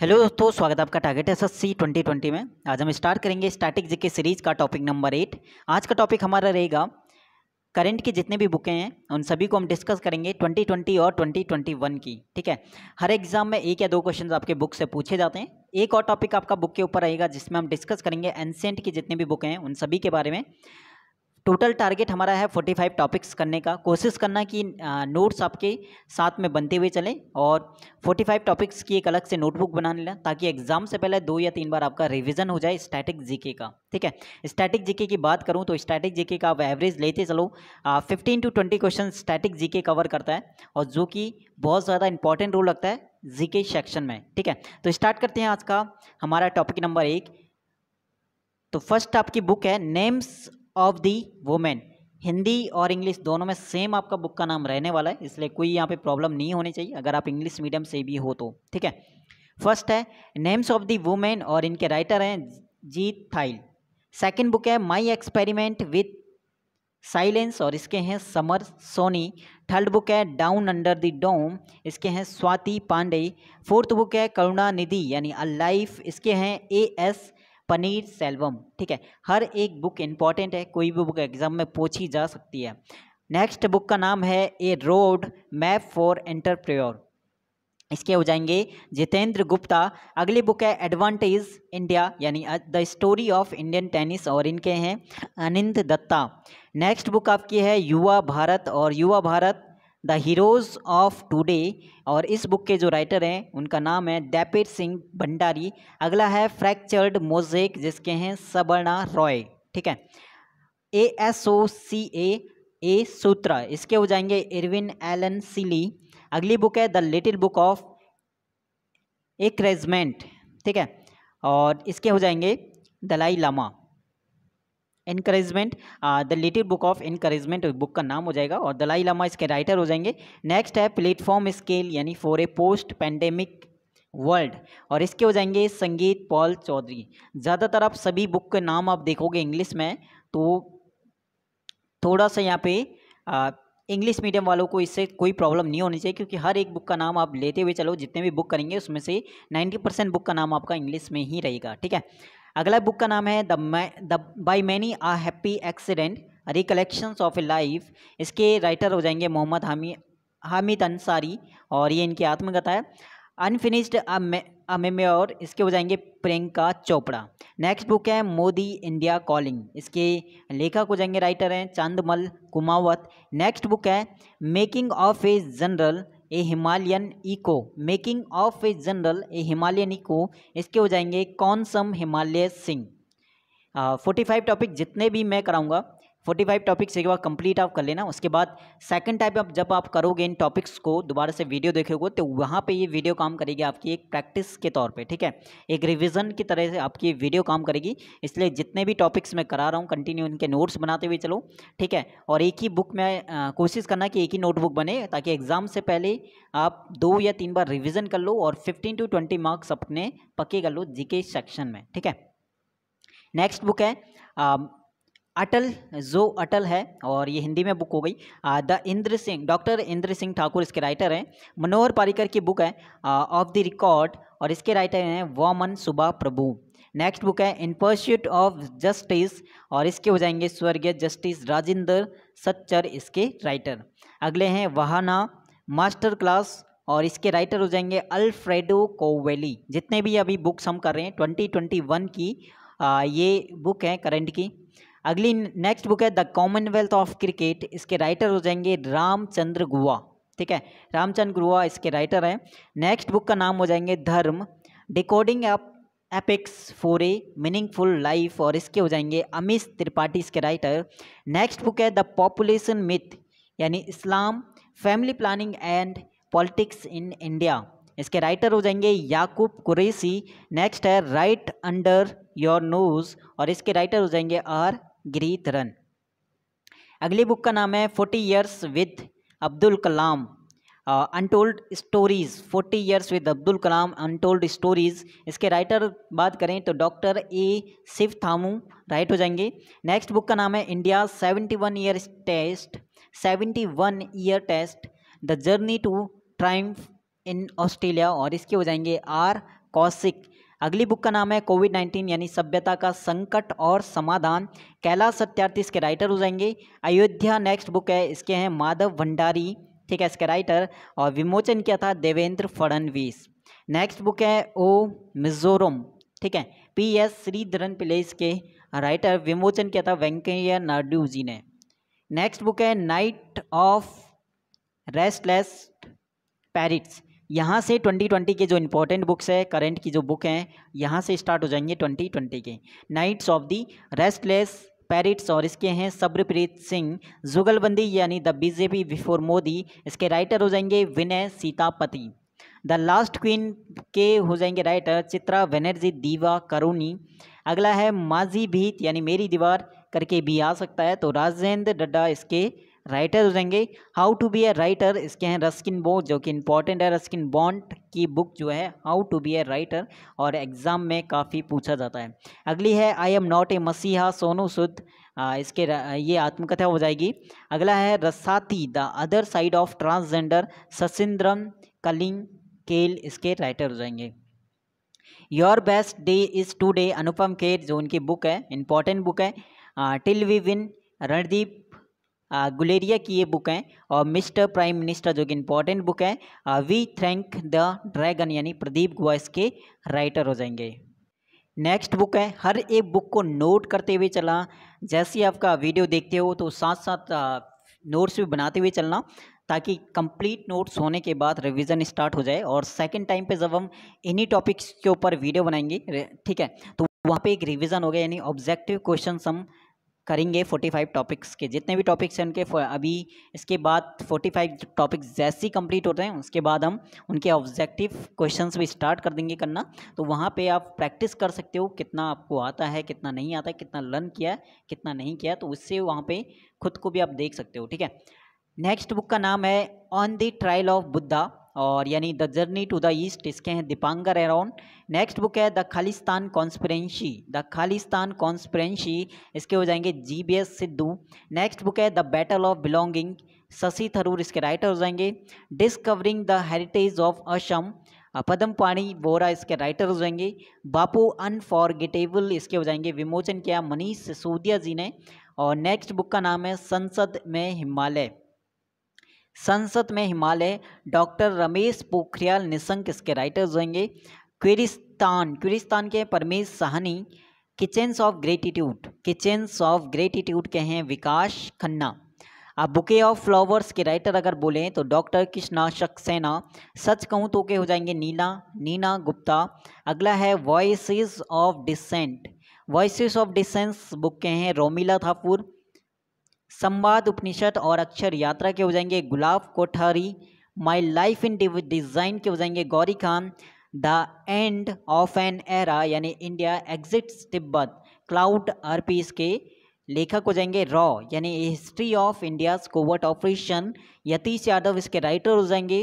hello दोस्तों स्वागत है आपका target S S C twenty twenty में आज हम स्टार्ट करेंगे स्टैटिक जीके सीरीज़ का टॉपिक नंबर एट आज का टॉपिक हमारा रहेगा करंट की जितने भी बुकें हैं उन सभी को हम डिस्कस करेंगे 2020 और 2021 की ठीक है हर एग्जाम में एक या दो क्वेश्चन आपके बुक से पूछे जाते हैं एक और टॉपिक आपका बुक के ऊपर रहेगा जिसमें हम डिस्कस करेंगे एनसेंट की जितनी भी बुकें हैं उन सभी के बारे में टोटल टारगेट हमारा है फोर्टी फाइव टॉपिक्स करने का कोशिश करना कि नोट्स आपके साथ में बनते हुए चलें और फोर्टी फाइव टॉपिक्स की एक अलग से नोटबुक बना लेना ताकि एग्जाम से पहले दो या तीन बार आपका रिवीजन हो जाए स्टैटिक जीके का ठीक है स्टैटिक जीके की बात करूँ तो स्टैटिक जीके का आप एवरेज लेते चलो fifteen to twenty question static G cover करता है और जो कि बहुत ज़्यादा इंपॉर्टेंट रोल लगता है जी सेक्शन में ठीक है तो स्टार्ट करते हैं आज का हमारा टॉपिक नंबर एक तो फर्स्ट आपकी बुक है names of the women Hindi और इंग्लिश दोनों में सेम आपका बुक का नाम रहने वाला है इसलिए कोई यहाँ पे प्रॉब्लम नहीं होनी चाहिए अगर आप इंग्लिश मीडियम से भी हो तो ठीक है फर्स्ट है नेम्स ऑफ दी वुमेन और इनके राइटर हैं जीत थाइल सेकेंड बुक है माई एक्सपेरिमेंट विथ साइलेंस और इसके हैं समर सोनी थर्ड बुक है डाउन अंडर द डोम इसके हैं स्वाति पांडे फोर्थ बुक है करुणा निधि यानी अ लाइफ इसके हैं ए एस पनीर सेल्वम ठीक है हर एक बुक इंपॉर्टेंट है कोई भी बुक एग्जाम में पूछी जा सकती है नेक्स्ट बुक का नाम है a road map for entrepreneur इसके हो जाएंगे जितेंद्र गुप्ता अगली बुक है एडवांटेज इंडिया यानी the story of Indian tennis और इनके हैं अनिंद दत्ता नेक्स्ट बुक आपकी है युवा भारत और Yuva Bharat the heroes of today और इस बुक के जो राइटर हैं उनका नाम है दैपिर सिंह भंडारी अगला है फ्रैक्चर्ड मोजेक जिसके हैं सबर्णा रॉय ठीक है ए एस ओ सी ए ए सूत्रा इसके हो जाएंगे इरविन एलन सिली अगली बुक है द लिटिल बुक ऑफ एक रेजमेंट ठीक है और इसके हो जाएंगे Dalai Lama encouragement the little book of encouragement book का नाम हो जाएगा और दलाई लामा इसके राइटर हो जाएंगे नेक्स्ट है प्लेटफॉर्म स्केल यानी for a post pandemic world और इसके हो जाएंगे संगीत पॉल चौधरी ज़्यादातर आप सभी बुक के नाम आप देखोगे इंग्लिश में तो थोड़ा सा यहाँ पे uh, इंग्लिश मीडियम वालों को इससे कोई प्रॉब्लम नहीं होनी चाहिए क्योंकि हर एक बुक का नाम आप लेते हुए चलो जितने भी बुक करेंगे उसमें से 90 परसेंट बुक का नाम आपका इंग्लिश में ही रहेगा ठीक है अगला बुक का नाम है द मै the by many a happy accident recollections of a life इसके राइटर हो जाएंगे मोहम्मद हामी हामिद अंसारी और ये इनकी आत्मकथा है अनफिनिश्ड अमेमे और इसके हो जाएंगे प्रियंका चोपड़ा नेक्स्ट बुक है मोदी इंडिया कॉलिंग इसके लेखक हो जाएंगे राइटर हैं चांदमल कुमावत नेक्स्ट बुक है making of a general a Himalayan echo making of a general a Himalayan echo इसके हो जाएंगे Konsam Himalaya Singh forty five topic जितने भी मैं कराऊंगा फोर्टी फाइव टॉपिक्स एक बार कंप्लीट आप कर लेना उसके बाद सेकंड टाइप आप जब आप करोगे इन टॉपिक्स को दोबारा से वीडियो देखोगे तो वहाँ पे ये वीडियो काम करेगी आपकी एक प्रैक्टिस के तौर पे ठीक है एक रिवीजन की तरह से आपकी वीडियो काम करेगी इसलिए जितने भी टॉपिक्स मैं करा रहा हूँ कंटिन्यू इनके नोट्स बनाते हुए चलो ठीक है और एक ही बुक में कोशिश करना कि एक ही नोटबुक बने ताकि एग्ज़ाम से पहले आप दो या तीन बार रिविज़न कर लो और फिफ्टीन टू ट्वेंटी मार्क्स अपने पक्के कर लो जी सेक्शन में ठीक है नेक्स्ट बुक है अटल जो अटल है और ये हिंदी में बुक हो गई द इंद्र सिंह डॉक्टर इंद्र सिंह ठाकुर इसके राइटर हैं मनोहर पारिकर की बुक है ऑफ द रिकॉर्ड और इसके राइटर हैं वमन सुबा प्रभु नेक्स्ट बुक है इन परस्यूट ऑफ जस्टिस और इसके हो जाएंगे स्वर्गीय जस्टिस राजेंद्र सच्चर इसके राइटर अगले हैं वहाना मास्टर क्लास और इसके राइटर हो जाएंगे अल्फ्रेडो कोवेली जितने भी अभी बुक्स हम कर रहे हैं ट्वेंटी ट्वेंटी वन की आ, ये बुक है करंट की अगली नेक्स्ट बुक है द कॉमनवेल्थ ऑफ क्रिकेट इसके राइटर हो जाएंगे रामचंद्र गुआ ठीक है रामचंद्र गुआ इसके राइटर हैं नेक्स्ट बुक का नाम हो जाएंगे Dharma decoding up epics for a meaningful life और इसके हो जाएंगे अमिश त्रिपाठी इसके राइटर नेक्स्ट बुक है द पॉपुलेशन मिथ यानी Islam family planning and politics in India इसके राइटर हो जाएंगे याकूब कुरेसी नेक्स्ट है राइट अंडर योर नोज और इसके राइटर हो जाएंगे आर ग्रीत रन अगली बुक का नाम है forty years with Abdul Kalam untold stories forty years with Abdul Kalam untold stories इसके राइटर बात करें तो doctor A Siva Thanu right हो जाएंगे नेक्स्ट बुक का नाम है India seventy one year test seventy one year test the journey to triumph in Australia और इसके हो जाएंगे आर कौशिक अगली बुक का नाम है कोविड नाइन्टीन यानी सभ्यता का संकट और समाधान कैलाश सत्यार्थी इसके राइटर हो जाएंगे अयोध्या नेक्स्ट बुक है इसके हैं माधव भंडारी ठीक है इसके राइटर और विमोचन किया था देवेंद्र फडनवीस नेक्स्ट बुक है ओ मिजोरम ठीक है पी एस श्रीधरन पिल्ले इसके राइटर विमोचन किया था वेंकैया नायडू जी ने नेक्स्ट बुक है नाइट ऑफ रेस्टलेस पैरिट्स यहाँ से 2020 के जो इम्पोर्टेंट बुक्स है करेंट की जो बुक हैं यहाँ से स्टार्ट हो जाएंगे 2020 के nights of the restless spirits और इसके हैं सब्रप्रीत सिंह जुगलबंदी यानी द बीजेपी बिफोर मोदी इसके राइटर हो जाएंगे Vinay Sitapati the last queen के हो जाएंगे राइटर चित्रा बनर्जी दीवा करूनी अगला है माजी भीत यानी मेरी दीवार करके भी आ सकता है तो राजेंद्र डड्डा इसके राइटर हो जाएंगे how to be a writer इसके हैं रस्किन बो जो कि इंपॉर्टेंट है रस्किन बॉन्ट की बुक जो है how to be a writer और एग्ज़ाम में काफ़ी पूछा जाता है अगली है आई एम नॉट ए मसीहा सोनू सुद इसके ये आत्मकथा हो जाएगी अगला है रसाती the other side of transgender सशिंद्रम कलिंग केल इसके राइटर हो जाएंगे your best day is today Anupam Kher जो उनकी बुक है इंपॉर्टेंट बुक है till we win Randeep Guleria की ये बुक है और मिस्टर प्राइम मिनिस्टर जो कि इम्पोर्टेंट बुक है वी थैंक द ड्रैगन यानी प्रदीप गुआ के राइटर हो जाएंगे नेक्स्ट बुक है हर एक बुक को नोट करते हुए चलना जैसे आपका वीडियो देखते हो तो साथ साथ नोट्स भी बनाते हुए चलना ताकि कंप्लीट नोट्स होने के बाद रिवीजन स्टार्ट हो जाए और सेकंड टाइम पे जब हम इन्हीं टॉपिक्स के ऊपर वीडियो बनाएंगे ठीक है तो वहाँ पे एक रिवीजन हो गया यानी ऑब्जेक्टिव क्वेश्चन हम करेंगे 45 टॉपिक्स के जितने भी टॉपिक्स हैं उनके अभी इसके बाद 45 टॉपिक्स जैसे ही कंप्लीट होते हैं उसके बाद हम उनके ऑब्जेक्टिव क्वेश्चंस भी स्टार्ट कर देंगे करना तो वहाँ पे आप प्रैक्टिस कर सकते हो कितना आपको आता है कितना नहीं आता है कितना लर्न किया है कितना नहीं किया तो उससे वहाँ पर खुद को भी आप देख सकते हो ठीक है नेक्स्ट बुक का नाम है on the trial of Buddha और यानी the journey to the east इसके हैं दीपांकर एरोन नेक्स्ट बुक है the Khalistan conspiracy the Khalistan conspiracy इसके हो जाएंगे G B S Sidhu next book है the battle of belonging Shashi Tharoor इसके राइटर हो जाएंगे discovering the heritage of Assam Padam Pani Bora इसके राइटर हो जाएंगे बापू अनफॉरगेटेबल इसके हो जाएंगे विमोचन किया मनीष सिसोदिया जी ने और नेक्स्ट बुक का नाम है संसद में हिमालय संसद में हिमालय डॉक्टर रमेश पोखरियाल निशंक इसके राइटर्स होंगे क्विरिस्तान क्विरिस्तान के Paramesh Sahni kitchens of gratitude kitchens of gratitude के हैं विकास खन्ना आप बुके ऑफ फ्लावर्स के राइटर अगर बोलें तो डॉक्टर कृष्णा सक्सेना सच कहूँ तो के हो जाएंगे नीना नीना गुप्ता अगला है voice of dissent voice of dissent book के हैं रोमिला थापुर संवाद उपनिषद और अक्षर यात्रा के हो जाएंगे Gulab Kothari my life in design के हो जाएंगे Gauri Khan the end of an era यानी इंडिया एग्जिट तिब्बत क्लाउड आर के लेखक हो जाएंगे रॉ यानी history of India covert operation Yatish Yadav इसके राइटर हो जाएंगे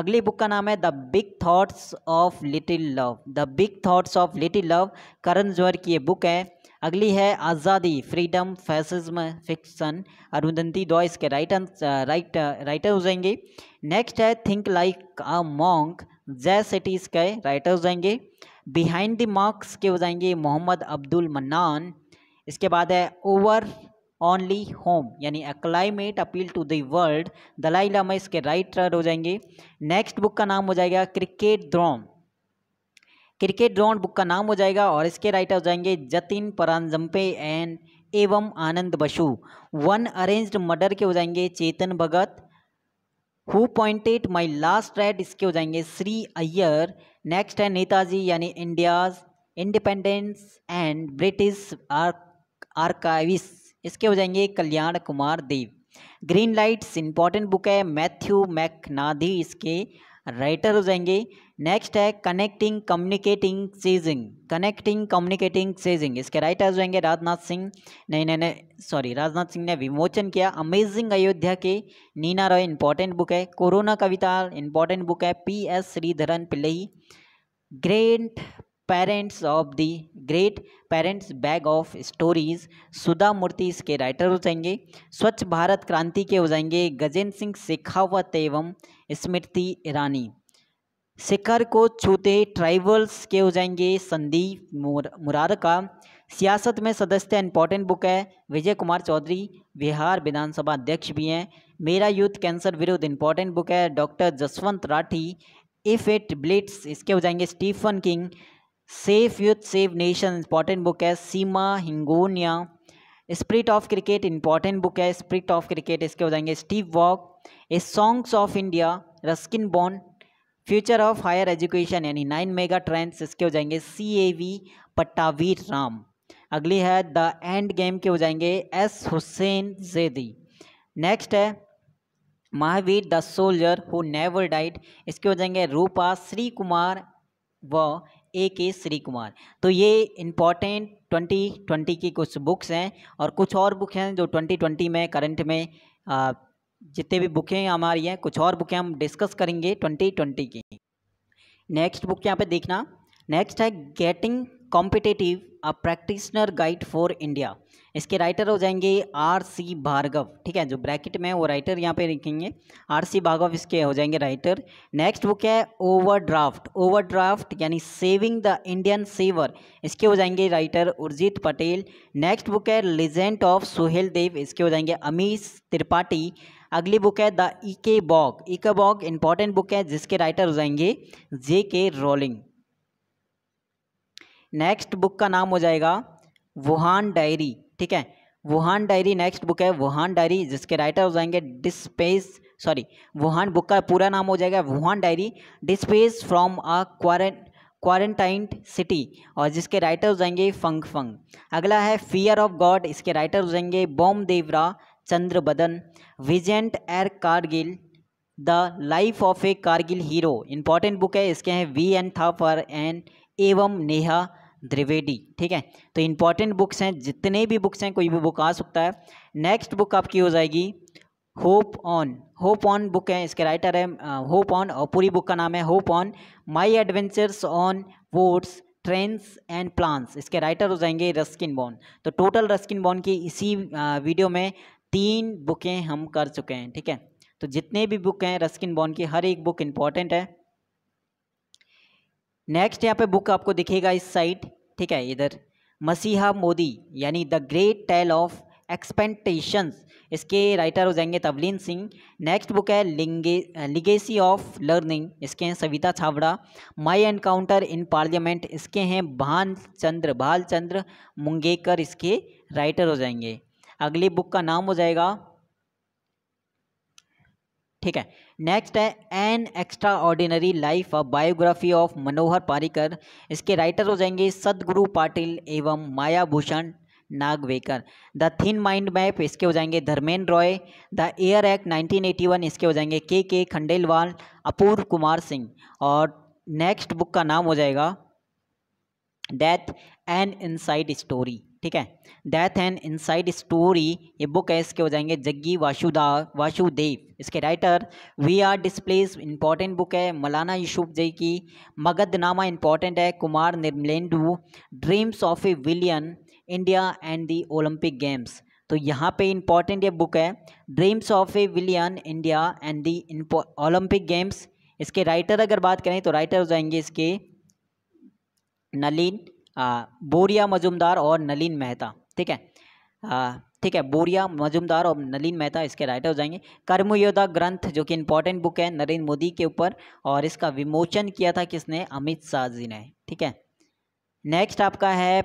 अगली बुक का नाम है the big thoughts of little love the big thoughts of little love Karan Johar की ये बुक है अगली है आज़ादी फ्रीडम फैसिज्म फिक्सन अरुंधति दो इसके राइट राइट राइटर हो जाएंगे नेक्स्ट है think like a monk Jay Shetty के राइटर हो जाएंगे बिहाइंड द मार्क्स के हो जाएंगे मोहम्मद अब्दुल मनान इसके बाद है ओवर ओनली होम यानी a climate appeal to the world Dalai Lama इसके राइटर हो जाएंगे नेक्स्ट बुक का नाम हो जाएगा क्रिकेट ड्रॉम क्रिकेट ग्राउंड बुक का नाम हो जाएगा और इसके राइटर हो जाएंगे जतिन परांजम्पे एंड एवं Anand Basu one arranged murder के हो जाएंगे Chetan Bhagat who pointed my last red इसके हो जाएंगे श्री अय्यर नेक्स्ट है नेताजी यानी India's independence and British archives इसके हो जाएंगे Kalyan Kumar Deb green lights important book है मैथ्यू मैकनाधी इसके राइटर हो जाएंगे नेक्स्ट है connecting communicating seizing connecting communicating seizing इसके राइटर हो जाएंगे राजनाथ सिंह नहीं नहीं नहीं सॉरी राजनाथ सिंह ने विमोचन किया अमेजिंग अयोध्या के नीना रॉय इंपॉर्टेंट बुक है कोरोना कविता इंपॉर्टेंट बुक है P S Sreedharan Pillai great parents of the great parents bag of stories Sudha Murty इसके राइटर हो जाएंगे स्वच्छ भारत क्रांति के हो जाएंगे गजेंद्र सिंह शेखावत एवं स्मृति ईरानी शिखर को छूते ट्राइबल्स के हो जाएंगे संदीप मुरार मुरारका सियासत में सदस्य इंपॉर्टेंट बुक है विजय कुमार चौधरी बिहार विधानसभा अध्यक्ष भी हैं मेरा यूथ कैंसर विरुद्ध इंपॉर्टेंट बुक है doctor Jaswant Rathi if it bleeds इसके हो जाएंगे Stephen King safe youth save nation important book है Seema Hingonia spirit of cricket important book है स्प्रिट ऑफ क्रिकेट इसके हो जाएंगे Steve Waugh a songs of India Ruskin Bond future of higher education यानी nine mega trends इसके हो जाएंगे सी A V पट्टावीर Ram अगली है द एंड गेम के हो जाएंगे एस हुसैन जेदी नेक्स्ट है Mahavir the soldier who never died इसके हो जाएंगे रूपा श्री कुमार व ए के श्री कुमार तो ये इम्पॉर्टेंट ट्वेंटी ट्वेंटी की कुछ बुक्स हैं और कुछ और बुक हैं जो ट्वेंटी ट्वेंटी में करंट में जितने भी बुकें हमारी हैं कुछ और बुकें हम डिस्कस करेंगे ट्वेंटी ट्वेंटी की नेक्स्ट बुक यहाँ पे देखना नेक्स्ट है getting competitive a practitioner guide for India इसके राइटर हो जाएंगे आर सी भार्गव ठीक है जो ब्रैकेट में वो राइटर यहाँ पे लिखेंगे आर सी भार्गव इसके हो जाएंगे राइटर नेक्स्ट बुक है ओवरड्राफ्ट ओवरड्राफ्ट यानी सेविंग द इंडियन सेवर इसके हो जाएंगे writer Urjit Patel next book है लिजेंट ऑफ सुहेल देव इसके हो जाएंगे अमीश त्रिपाठी अगली बुक है द ई के बॉग ई के बॉग इंपॉर्टेंट बुक है जिसके राइटर हो जाएंगे जे के रोलिंग नेक्स्ट बुक का नाम हो जाएगा वुहान डायरी ठीक है वुहान डायरी नेक्स्ट बुक है वुहान डायरी जिसके राइटर हो जाएंगे डिस्पेस सॉरी वुहान बुक का पूरा नाम हो जाएगा Wuhan diary dispatches from a quarant quarantined city और जिसके राइटर हो जाएंगे फंग फंग अगला है फियर ऑफ गॉड इसके राइटर हो जाएंगे बोम देवरा चंद्र बदन विजेंट एर Kargil the life of a Kargil hero important book है इसके हैं वी एन थापर एंड एवं नेहा द्रिवेदी ठीक है तो इंपॉर्टेंट बुक्स हैं जितने भी बुक्स हैं कोई भी बुक आ सकता है नेक्स्ट बुक आपकी हो जाएगी hope on hope on book है इसके राइटर है होप ऑन और पूरी बुक का नाम है hope on my adventures on votes trends and plans इसके राइटर हो जाएंगे रस्किन बॉन तो टोटल रस्किन बॉन की इसी वीडियो में तीन बुकें हम कर चुके हैं ठीक है तो जितने भी बुक हैं रस्किन बॉन की हर एक बुक इंपॉर्टेंट है नेक्स्ट यहाँ पे बुक आपको दिखेगा इस साइड ठीक है इधर मसीहा मोदी यानी the great tale of expectations इसके राइटर हो जाएंगे तवलीन सिंह नेक्स्ट बुक है लिंगे लिगेसी ऑफ लर्निंग इसके हैं सविता छावड़ा माई एनकाउंटर इन पार्लियामेंट इसके हैं भान चंद्र भाल चंद्र मुंगेकर इसके राइटर हो जाएंगे अगली बुक का नाम हो जाएगा ठीक है नेक्स्ट है an extraordinary life a biography of Manohar Parrikar इसके राइटर हो जाएंगे सदगुरु पाटिल एवं Maya Bhushan Nagvekar the thin mind map इसके हो जाएंगे Dharmendra Roy the air act 1981 इसके हो जाएंगे के के खंडेलवाल अपूर्व कुमार सिंह और नेक्स्ट बुक का नाम हो जाएगा डेथ एंड इनसाइड स्टोरी ठीक है दैथ एंड इनसाइड स्टोरी ये बुक है इसके हो जाएंगे जग्गी वाशुदा वाशुदेव इसके writer we are displaced important book है मौलाना यूसुफ जई की मगधनामा इंपॉर्टेंट है Kumar Nirmalendu dreams of a billion India and the Olympic games तो यहाँ पे इम्पॉर्टेंट ये बुक है dreams of a billion India and the Olympic games इसके राइटर अगर बात करें तो राइटर हो जाएंगे इसके नलिन बोरिया मजुमदार और नलिन मेहता ठीक है ठीक है बोरिया मजुमदार और नलिन मेहता इसके राइटर हो जाएंगे कर्मयोद्धा ग्रंथ जो कि इंपॉर्टेंट बुक है नरेंद्र मोदी के ऊपर और इसका विमोचन किया था किसने अमित शाह जी ने ठीक है नेक्स्ट आपका है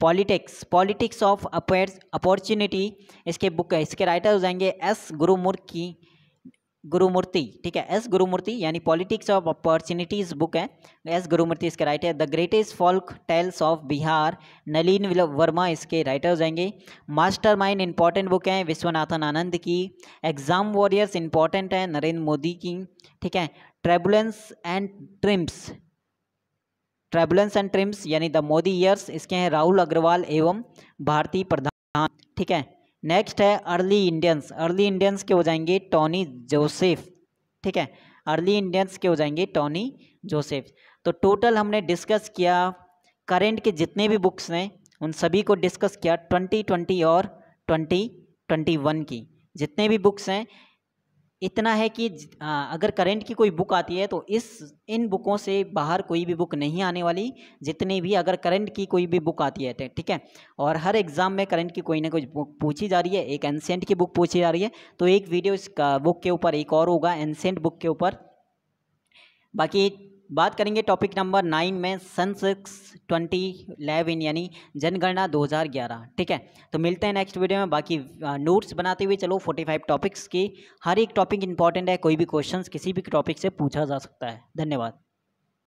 पॉलिटिक्स पॉलिटिक्स ऑफ अपॉर्चुनिटी इसके बुक है इसके राइटर हो जाएंगे एस गुरुमुर्ख की गुरुमूर्ति ठीक है एस गुरुमूर्ति यानी पॉलिटिक्स ऑफ अपॉर्चुनिटीज बुक है एस गुरुमूर्ति इसके राइटर है the greatest folk tales of Bihar Nalin Verma इसके राइटर्स आएंगे मास्टर माइंड इंपॉर्टेंट बुक है विश्वनाथन आनंद की एग्जाम वॉरियर्स इंपॉर्टेंट है नरेंद्र मोदी की ठीक है turbulence and triumphs turbulence and triumphs यानी द मोदी ईयर्स इसके हैं राहुल अग्रवाल एवं भारतीय प्रधान ठीक है नेक्स्ट है अर्ली इंडियंस अर्ली इंडियंस के हो जाएंगे टॉनी जोसेफ ठीक है अर्ली इंडियंस के हो जाएंगे टॉनी जोसेफ तो टोटल हमने डिस्कस किया करेंट के जितने भी बुक्स हैं उन सभी को डिस्कस किया ट्वेंटी ट्वेंटी और ट्वेंटी ट्वेंटी वन की जितने भी बुक्स हैं इतना है कि अगर करंट की कोई बुक आती है तो इस इन बुकों से बाहर कोई भी बुक नहीं आने वाली जितनी भी अगर करंट की कोई भी बुक आती है ठीक है और हर एग्ज़ाम में करंट की कोई ना कोई बुक पूछी जा रही है एक एनसेंट की बुक पूछी जा रही है तो एक वीडियो इस बुक के ऊपर एक और होगा एनसेंट बुक के ऊपर बाकी बात करेंगे टॉपिक नंबर नाइन में सनसेक्स ट्वेंटी इलेवन यानी जनगणना 2011 ठीक है तो मिलते हैं नेक्स्ट वीडियो में बाकी नोट्स बनाते हुए चलो 45 टॉपिक्स की हर एक टॉपिक इंपॉर्टेंट है कोई भी क्वेश्चंस किसी भी टॉपिक से पूछा जा सकता है धन्यवाद